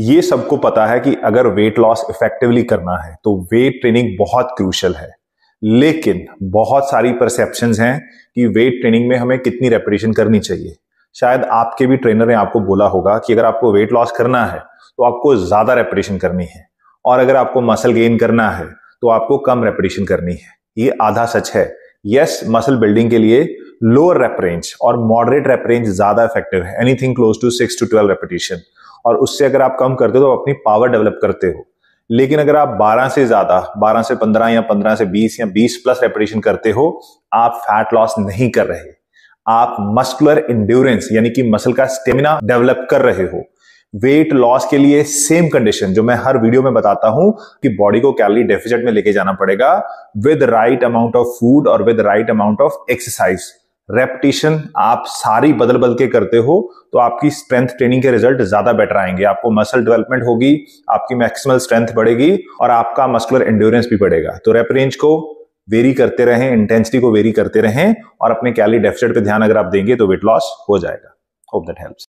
ये सबको पता है कि अगर वेट लॉस इफेक्टिवली करना है तो वेट ट्रेनिंग बहुत क्रूशल है लेकिन बहुत सारी परसेप्शन हैं कि वेट ट्रेनिंग में हमें कितनी रेपिटेशन करनी चाहिए शायद आपके भी ट्रेनर ने आपको बोला होगा कि अगर आपको वेट लॉस करना है तो आपको ज़्यादा रेपिटेशन करनी है और अगर आपको मसल गेन करना है तो आपको कम रेपिटेशन करनी है ये आधा सच है यस मसल बिल्डिंग के लिए लोअर रेप रेंज और मॉडरेट रेप रेंज ज़्यादा इफेक्टिव है anything close to six to twelve repetition और उससे अगर आप कम करते हो तो अपनी पावर डेवलप करते हो लेकिन अगर आप 12 से ज्यादा 12 से 15 या 15 से 20 या 20 प्लस रेपिटेशन करते हो आप फैट लॉस नहीं कर रहे आप मस्कुलर इंड्योरेंस यानी कि मसल का स्टेमिना डेवलप कर रहे हो वेट लॉस के लिए सेम कंडीशन जो मैं हर वीडियो में बताता हूं कि बॉडी को कैलोरी डेफिसिट में लेके जाना पड़ेगा with right amount of food और with right amount of exercise repetition आप सारी बदल बदल के करते हो तो आपकी स्ट्रेंथ ट्रेनिंग के रिजल्ट ज्यादा बेटर आएंगे आपको मसल डेवलपमेंट होगी आपकी मैक्सिमल स्ट्रेंथ बढ़ेगी और आपका मस्कुलर एंड्योरेंस भी बढ़ेगा तो रेप रेंज को वेरी करते रहें इंटेंसिटी को वेरी करते रहें और अपने कैली डेफिसिट पे ध्यान अगर आप देंगे तो वेट लॉस हो जाएगा होप दैट हेल्प्स